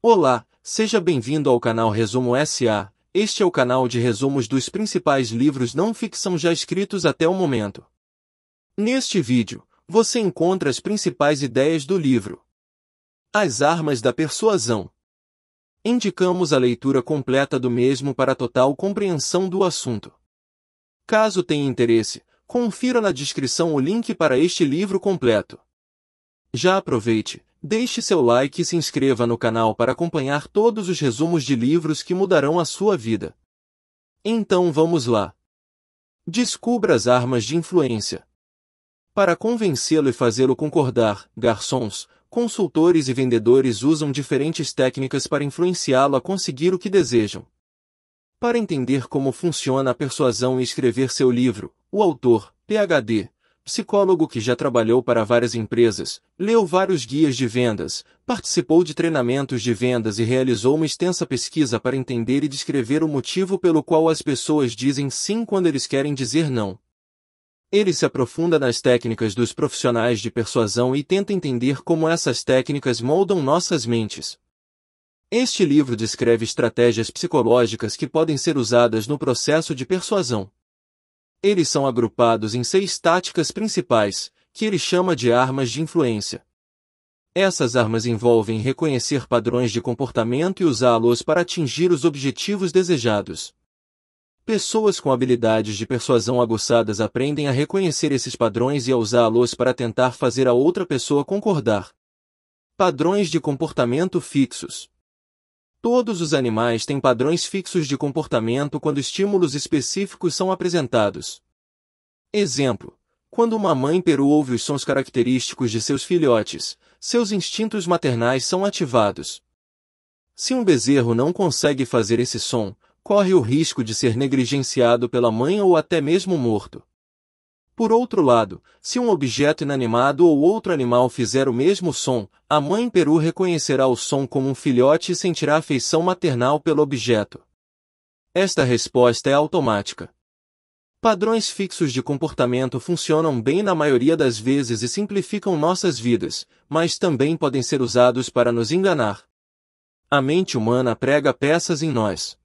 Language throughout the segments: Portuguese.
Olá, seja bem-vindo ao canal Resumo SA. Este é o canal de resumos dos principais livros não ficção já escritos até o momento. Neste vídeo, você encontra as principais ideias do livro. As Armas da Persuasão. Indicamos a leitura completa do mesmo para total compreensão do assunto. Caso tenha interesse, confira na descrição o link para este livro completo. Já aproveite, Deixe seu like e se inscreva no canal para acompanhar todos os resumos de livros que mudarão a sua vida. Então vamos lá. Descubra as armas de influência. Para convencê-lo e fazê-lo concordar, garçons, consultores e vendedores usam diferentes técnicas para influenciá-lo a conseguir o que desejam. Para entender como funciona a persuasão e escrever seu livro, o autor, PhD, psicólogo que já trabalhou para várias empresas, leu vários guias de vendas, participou de treinamentos de vendas e realizou uma extensa pesquisa para entender e descrever o motivo pelo qual as pessoas dizem sim quando eles querem dizer não. Ele se aprofunda nas técnicas dos profissionais de persuasão e tenta entender como essas técnicas moldam nossas mentes. Este livro descreve estratégias psicológicas que podem ser usadas no processo de persuasão. Eles são agrupados em seis táticas principais, que ele chama de armas de influência. Essas armas envolvem reconhecer padrões de comportamento e usá-los para atingir os objetivos desejados. Pessoas com habilidades de persuasão aguçadas aprendem a reconhecer esses padrões e a usá-los para tentar fazer a outra pessoa concordar. Padrões de comportamento fixos. Todos os animais têm padrões fixos de comportamento quando estímulos específicos são apresentados. Exemplo: quando uma mãe peru ouve os sons característicos de seus filhotes, seus instintos maternais são ativados. Se um bezerro não consegue fazer esse som, corre o risco de ser negligenciado pela mãe ou até mesmo morto. Por outro lado, se um objeto inanimado ou outro animal fizer o mesmo som, a mãe peru reconhecerá o som como um filhote e sentirá afeição maternal pelo objeto. Esta resposta é automática. Padrões fixos de comportamento funcionam bem na maioria das vezes e simplificam nossas vidas, mas também podem ser usados para nos enganar. A mente humana prega peças em nós.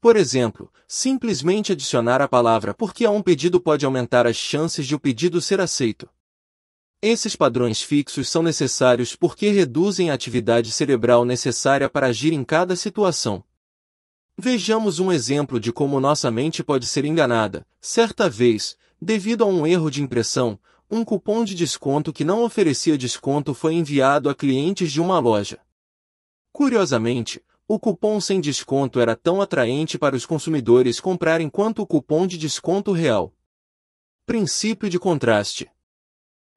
Por exemplo, simplesmente adicionar a palavra porque a um pedido pode aumentar as chances de o pedido ser aceito. Esses padrões fixos são necessários porque reduzem a atividade cerebral necessária para agir em cada situação. Vejamos um exemplo de como nossa mente pode ser enganada. Certa vez, devido a um erro de impressão, um cupom de desconto que não oferecia desconto foi enviado a clientes de uma loja. Curiosamente, o cupom sem desconto era tão atraente para os consumidores comprarem quanto o cupom de desconto real. Princípio de contraste.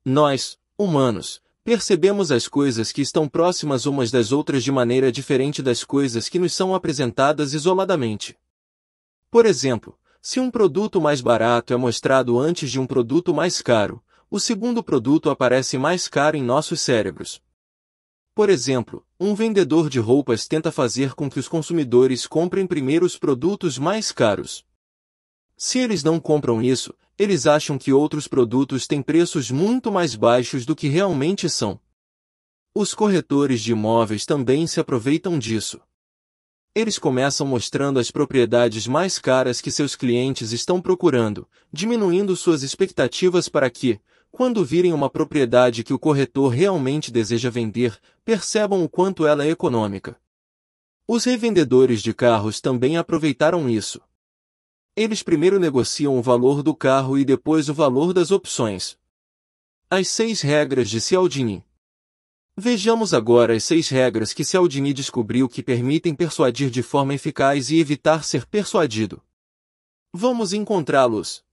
Nós, humanos, percebemos as coisas que estão próximas umas das outras de maneira diferente das coisas que nos são apresentadas isoladamente. Por exemplo, se um produto mais barato é mostrado antes de um produto mais caro, o segundo produto aparece mais caro em nossos cérebros, por exemplo, um vendedor de roupas tenta fazer com que os consumidores comprem primeiro os produtos mais caros. Se eles não compram isso, eles acham que outros produtos têm preços muito mais baixos do que realmente são. Os corretores de imóveis também se aproveitam disso. Eles começam mostrando as propriedades mais caras que seus clientes estão procurando, diminuindo suas expectativas para que, quando virem uma propriedade que o corretor realmente deseja vender, percebam o quanto ela é econômica. Os revendedores de carros também aproveitaram isso. Eles primeiro negociam o valor do carro e depois o valor das opções. As seis regras de Cialdini. Vejamos agora as seis regras que Cialdini descobriu que permitem persuadir de forma eficaz e evitar ser persuadido. Vamos encontrá-los.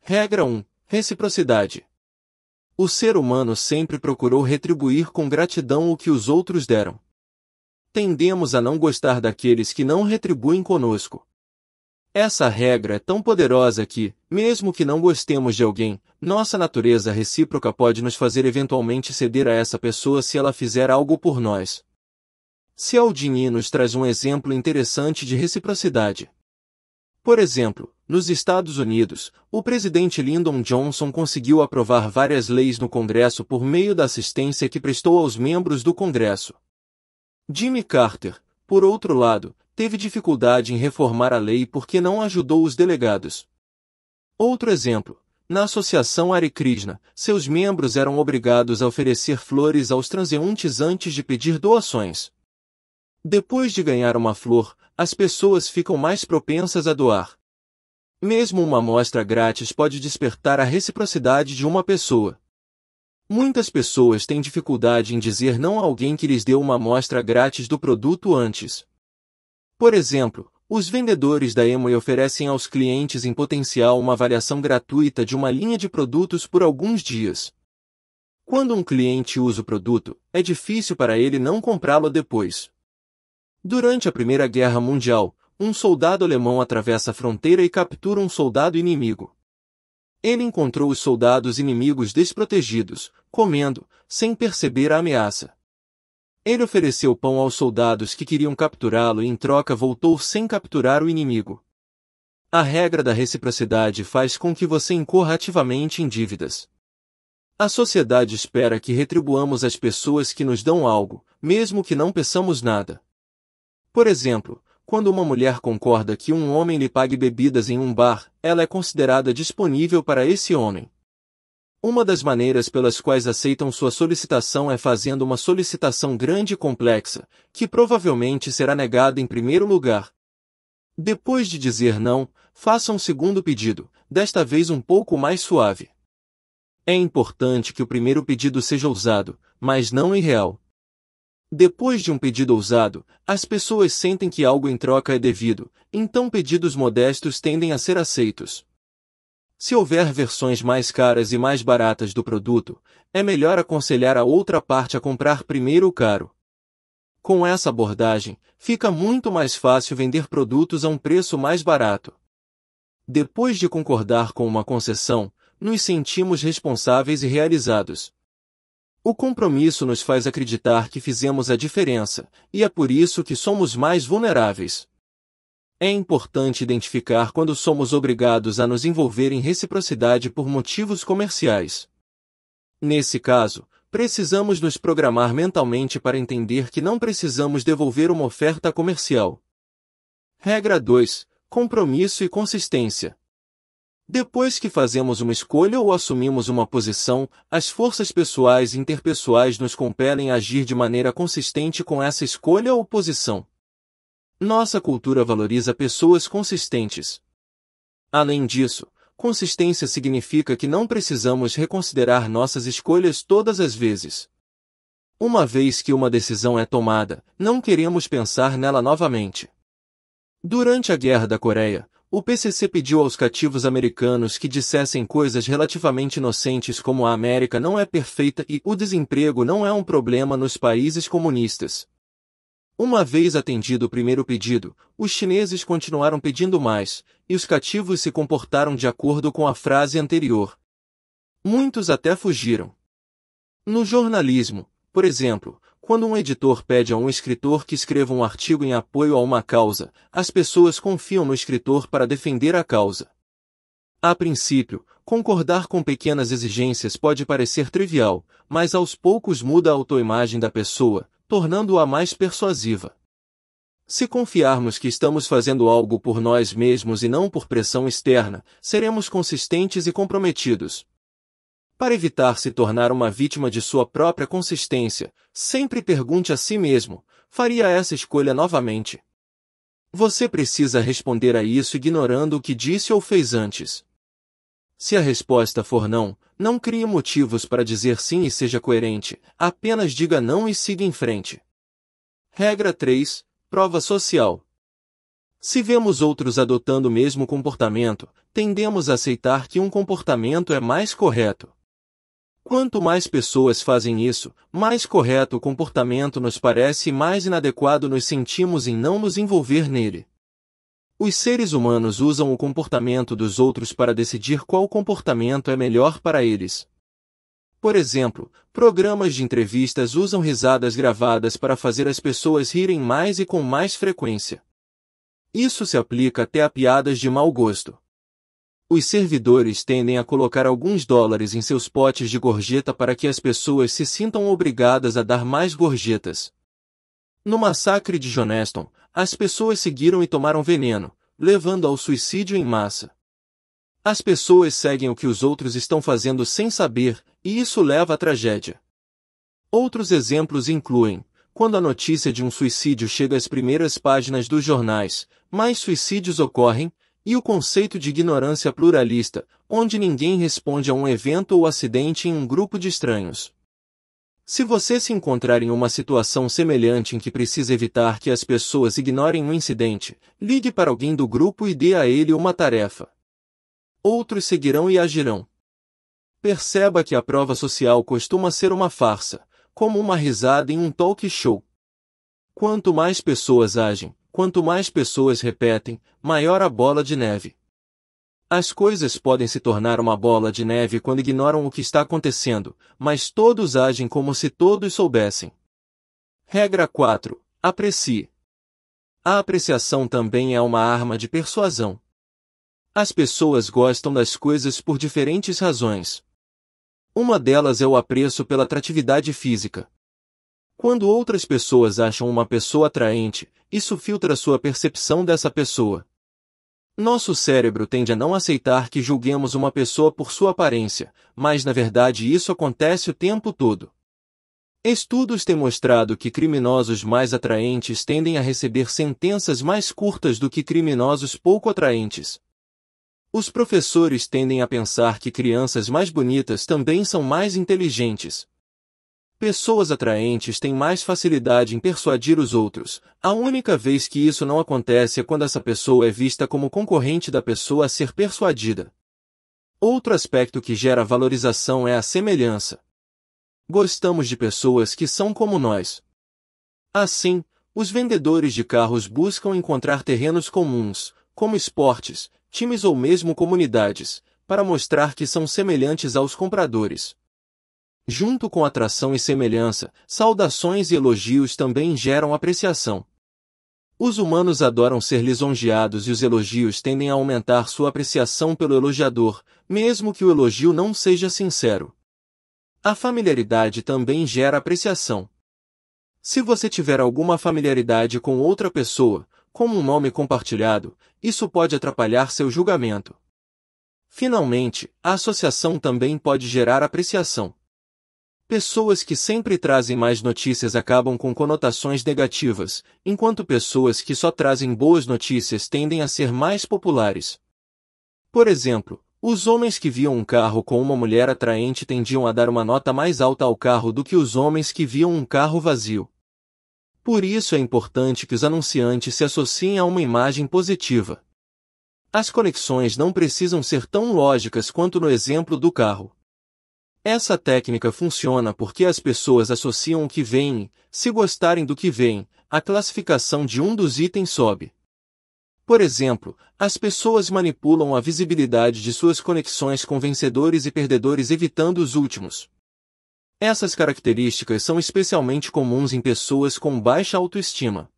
Regra 1. Reciprocidade. O ser humano sempre procurou retribuir com gratidão o que os outros deram. Tendemos a não gostar daqueles que não retribuem conosco. Essa regra é tão poderosa que, mesmo que não gostemos de alguém, nossa natureza recíproca pode nos fazer eventualmente ceder a essa pessoa se ela fizer algo por nós. Cialdini nos traz um exemplo interessante de reciprocidade. Por exemplo, nos Estados Unidos, o presidente Lyndon Johnson conseguiu aprovar várias leis no Congresso por meio da assistência que prestou aos membros do Congresso. Jimmy Carter, por outro lado, teve dificuldade em reformar a lei porque não ajudou os delegados. Outro exemplo, na Associação Hare Krishna, seus membros eram obrigados a oferecer flores aos transeuntes antes de pedir doações. Depois de ganhar uma flor, as pessoas ficam mais propensas a doar. Mesmo uma amostra grátis pode despertar a reciprocidade de uma pessoa. Muitas pessoas têm dificuldade em dizer não a alguém que lhes deu uma amostra grátis do produto antes. Por exemplo, os vendedores da Emoy oferecem aos clientes em potencial uma avaliação gratuita de uma linha de produtos por alguns dias. Quando um cliente usa o produto, é difícil para ele não comprá-lo depois. Durante a Primeira Guerra Mundial, um soldado alemão atravessa a fronteira e captura um soldado inimigo. Ele encontrou os soldados inimigos desprotegidos, comendo, sem perceber a ameaça. Ele ofereceu pão aos soldados que queriam capturá-lo e em troca voltou sem capturar o inimigo. A regra da reciprocidade faz com que você incorra ativamente em dívidas. A sociedade espera que retribuamos as pessoas que nos dão algo, mesmo que não peçamos nada. Por exemplo, quando uma mulher concorda que um homem lhe pague bebidas em um bar, ela é considerada disponível para esse homem. Uma das maneiras pelas quais aceitam sua solicitação é fazendo uma solicitação grande e complexa, que provavelmente será negada em primeiro lugar. Depois de dizer não, faça um segundo pedido, desta vez um pouco mais suave. É importante que o primeiro pedido seja ousado, mas não irreal, depois de um pedido ousado, as pessoas sentem que algo em troca é devido, então pedidos modestos tendem a ser aceitos. Se houver versões mais caras e mais baratas do produto, é melhor aconselhar a outra parte a comprar primeiro o caro. Com essa abordagem, fica muito mais fácil vender produtos a um preço mais barato. Depois de concordar com uma concessão, nos sentimos responsáveis e realizados. O compromisso nos faz acreditar que fizemos a diferença, e é por isso que somos mais vulneráveis. É importante identificar quando somos obrigados a nos envolver em reciprocidade por motivos comerciais. Nesse caso, precisamos nos programar mentalmente para entender que não precisamos devolver uma oferta comercial. Regra 2: Compromisso e consistência. Depois que fazemos uma escolha ou assumimos uma posição, as forças pessoais e interpessoais nos compelem a agir de maneira consistente com essa escolha ou posição. Nossa cultura valoriza pessoas consistentes. Além disso, consistência significa que não precisamos reconsiderar nossas escolhas todas as vezes. Uma vez que uma decisão é tomada, não queremos pensar nela novamente. Durante a Guerra da Coreia, o PCC pediu aos cativos americanos que dissessem coisas relativamente inocentes como a América não é perfeita e o desemprego não é um problema nos países comunistas. Uma vez atendido o primeiro pedido, os chineses continuaram pedindo mais, e os cativos se comportaram de acordo com a frase anterior. Muitos até fugiram. No jornalismo, por exemplo, quando um editor pede a um escritor que escreva um artigo em apoio a uma causa, as pessoas confiam no escritor para defender a causa. A princípio, concordar com pequenas exigências pode parecer trivial, mas aos poucos muda a autoimagem da pessoa, tornando-a mais persuasiva. Se confiarmos que estamos fazendo algo por nós mesmos e não por pressão externa, seremos consistentes e comprometidos, para evitar se tornar uma vítima de sua própria consistência, sempre pergunte a si mesmo, faria essa escolha novamente? Você precisa responder a isso ignorando o que disse ou fez antes. Se a resposta for não, não crie motivos para dizer sim e seja coerente, apenas diga não e siga em frente. Regra 3. Prova social. Se vemos outros adotando o mesmo comportamento, tendemos a aceitar que um comportamento é mais correto. Quanto mais pessoas fazem isso, mais correto o comportamento nos parece e mais inadequado nos sentimos em não nos envolver nele. Os seres humanos usam o comportamento dos outros para decidir qual comportamento é melhor para eles. Por exemplo, programas de entrevistas usam risadas gravadas para fazer as pessoas rirem mais e com mais frequência. Isso se aplica até a piadas de mau gosto os servidores tendem a colocar alguns dólares em seus potes de gorjeta para que as pessoas se sintam obrigadas a dar mais gorjetas. No massacre de Johnston, as pessoas seguiram e tomaram veneno, levando ao suicídio em massa. As pessoas seguem o que os outros estão fazendo sem saber, e isso leva à tragédia. Outros exemplos incluem, quando a notícia de um suicídio chega às primeiras páginas dos jornais, mais suicídios ocorrem, e o conceito de ignorância pluralista, onde ninguém responde a um evento ou acidente em um grupo de estranhos. Se você se encontrar em uma situação semelhante em que precisa evitar que as pessoas ignorem um incidente, ligue para alguém do grupo e dê a ele uma tarefa. Outros seguirão e agirão. Perceba que a prova social costuma ser uma farsa, como uma risada em um talk show. Quanto mais pessoas agem, quanto mais pessoas repetem, maior a bola de neve. As coisas podem se tornar uma bola de neve quando ignoram o que está acontecendo, mas todos agem como se todos soubessem. Regra 4. Aprecie. A apreciação também é uma arma de persuasão. As pessoas gostam das coisas por diferentes razões. Uma delas é o apreço pela atratividade física. Quando outras pessoas acham uma pessoa atraente, isso filtra sua percepção dessa pessoa. Nosso cérebro tende a não aceitar que julguemos uma pessoa por sua aparência, mas na verdade isso acontece o tempo todo. Estudos têm mostrado que criminosos mais atraentes tendem a receber sentenças mais curtas do que criminosos pouco atraentes. Os professores tendem a pensar que crianças mais bonitas também são mais inteligentes. Pessoas atraentes têm mais facilidade em persuadir os outros. A única vez que isso não acontece é quando essa pessoa é vista como concorrente da pessoa a ser persuadida. Outro aspecto que gera valorização é a semelhança. Gostamos de pessoas que são como nós. Assim, os vendedores de carros buscam encontrar terrenos comuns, como esportes, times ou mesmo comunidades, para mostrar que são semelhantes aos compradores. Junto com atração e semelhança, saudações e elogios também geram apreciação. Os humanos adoram ser lisonjeados e os elogios tendem a aumentar sua apreciação pelo elogiador, mesmo que o elogio não seja sincero. A familiaridade também gera apreciação. Se você tiver alguma familiaridade com outra pessoa, como um nome compartilhado, isso pode atrapalhar seu julgamento. Finalmente, a associação também pode gerar apreciação. Pessoas que sempre trazem mais notícias acabam com conotações negativas, enquanto pessoas que só trazem boas notícias tendem a ser mais populares. Por exemplo, os homens que viam um carro com uma mulher atraente tendiam a dar uma nota mais alta ao carro do que os homens que viam um carro vazio. Por isso é importante que os anunciantes se associem a uma imagem positiva. As conexões não precisam ser tão lógicas quanto no exemplo do carro. Essa técnica funciona porque as pessoas associam o que veem, se gostarem do que veem, a classificação de um dos itens sobe. Por exemplo, as pessoas manipulam a visibilidade de suas conexões com vencedores e perdedores evitando os últimos. Essas características são especialmente comuns em pessoas com baixa autoestima.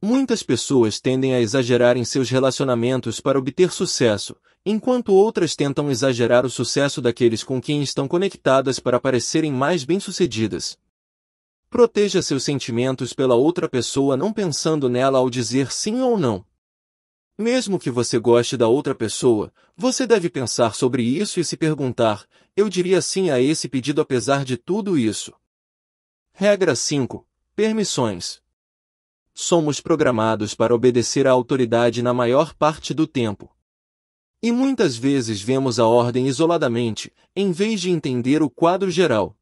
Muitas pessoas tendem a exagerar em seus relacionamentos para obter sucesso, enquanto outras tentam exagerar o sucesso daqueles com quem estão conectadas para parecerem mais bem-sucedidas. Proteja seus sentimentos pela outra pessoa não pensando nela ao dizer sim ou não. Mesmo que você goste da outra pessoa, você deve pensar sobre isso e se perguntar: eu diria sim a esse pedido apesar de tudo isso. Regra 5. Permissões. Somos programados para obedecer à autoridade na maior parte do tempo. E muitas vezes vemos a ordem isoladamente, em vez de entender o quadro geral.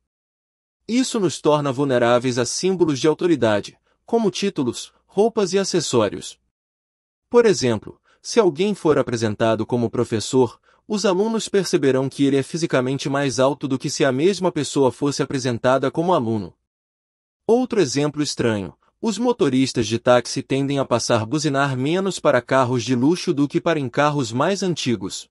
Isso nos torna vulneráveis a símbolos de autoridade, como títulos, roupas e acessórios. Por exemplo, se alguém for apresentado como professor, os alunos perceberão que ele é fisicamente mais alto do que se a mesma pessoa fosse apresentada como aluno. Outro exemplo estranho. Os motoristas de táxi tendem a passar buzinar menos para carros de luxo do que para em carros mais antigos.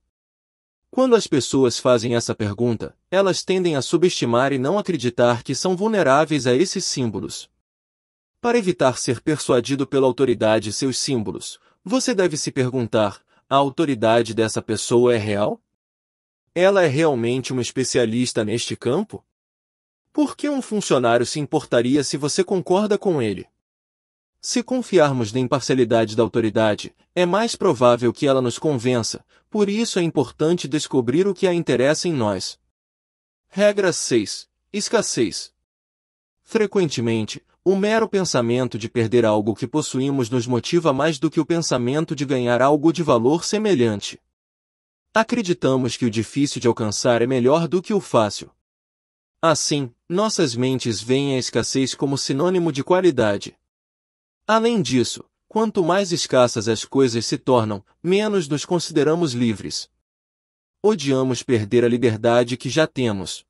Quando as pessoas fazem essa pergunta, elas tendem a subestimar e não acreditar que são vulneráveis a esses símbolos. Para evitar ser persuadido pela autoridade e seus símbolos, você deve se perguntar: a autoridade dessa pessoa é real? Ela é realmente uma especialista neste campo? Por que um funcionário se importaria se você concorda com ele? Se confiarmos na imparcialidade da autoridade, é mais provável que ela nos convença, por isso é importante descobrir o que a interessa em nós. Regra 6. Escassez. Frequentemente, o mero pensamento de perder algo que possuímos nos motiva mais do que o pensamento de ganhar algo de valor semelhante. Acreditamos que o difícil de alcançar é melhor do que o fácil. Assim, nossas mentes veem a escassez como sinônimo de qualidade, Além disso, quanto mais escassas as coisas se tornam, menos nos consideramos livres. Odiamos perder a liberdade que já temos.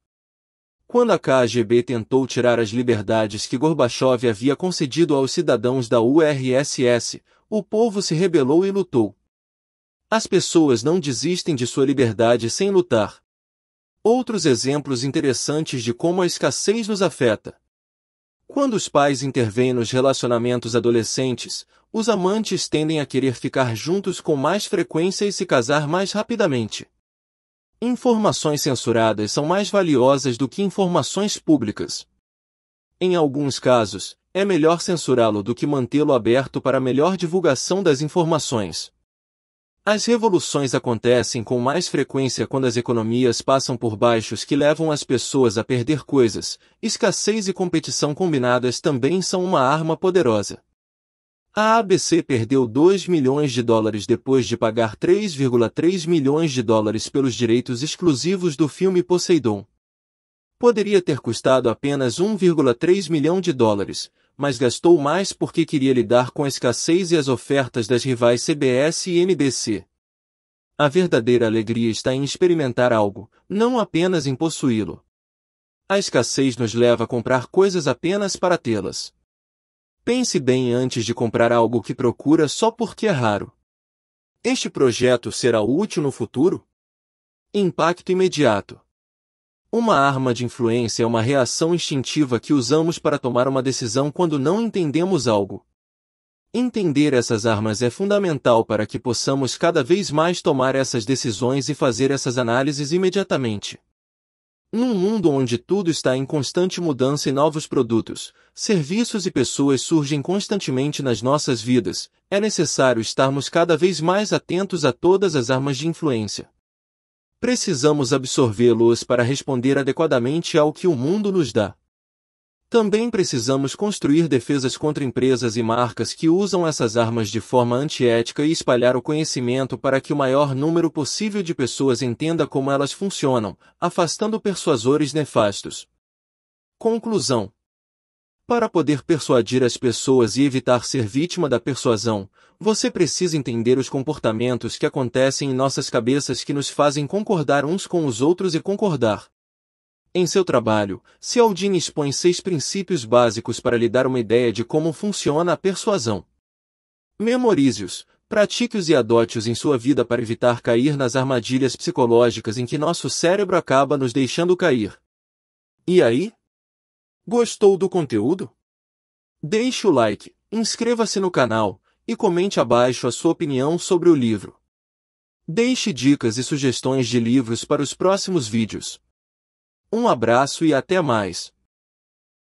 Quando a KGB tentou tirar as liberdades que Gorbachev havia concedido aos cidadãos da URSS, o povo se rebelou e lutou. As pessoas não desistem de sua liberdade sem lutar. Outros exemplos interessantes de como a escassez nos afeta. Quando os pais intervêm nos relacionamentos adolescentes, os amantes tendem a querer ficar juntos com mais frequência e se casar mais rapidamente. Informações censuradas são mais valiosas do que informações públicas. Em alguns casos, é melhor censurá-lo do que mantê-lo aberto para melhor divulgação das informações. As revoluções acontecem com mais frequência quando as economias passam por baixos que levam as pessoas a perder coisas, escassez e competição combinadas também são uma arma poderosa. A ABC perdeu 2 milhões de dólares depois de pagar 3,3 milhões de dólares pelos direitos exclusivos do filme Poseidon. Poderia ter custado apenas 1,3 milhão de dólares, mas gastou mais porque queria lidar com a escassez e as ofertas das rivais CBS e NBC. A verdadeira alegria está em experimentar algo, não apenas em possuí-lo. A escassez nos leva a comprar coisas apenas para tê-las. Pense bem antes de comprar algo que procura só porque é raro. Este projeto será útil no futuro? Impacto imediato. Uma arma de influência é uma reação instintiva que usamos para tomar uma decisão quando não entendemos algo. Entender essas armas é fundamental para que possamos cada vez mais tomar essas decisões e fazer essas análises imediatamente. Num mundo onde tudo está em constante mudança e novos produtos, serviços e pessoas surgem constantemente nas nossas vidas, é necessário estarmos cada vez mais atentos a todas as armas de influência precisamos absorvê-los para responder adequadamente ao que o mundo nos dá. Também precisamos construir defesas contra empresas e marcas que usam essas armas de forma antiética e espalhar o conhecimento para que o maior número possível de pessoas entenda como elas funcionam, afastando persuasores nefastos. Conclusão para poder persuadir as pessoas e evitar ser vítima da persuasão, você precisa entender os comportamentos que acontecem em nossas cabeças que nos fazem concordar uns com os outros e concordar. Em seu trabalho, Cialdini expõe seis princípios básicos para lhe dar uma ideia de como funciona a persuasão. Memorize-os, pratique-os e adote-os em sua vida para evitar cair nas armadilhas psicológicas em que nosso cérebro acaba nos deixando cair. E aí, Gostou do conteúdo? Deixe o like, inscreva-se no canal e comente abaixo a sua opinião sobre o livro. Deixe dicas e sugestões de livros para os próximos vídeos. Um abraço e até mais!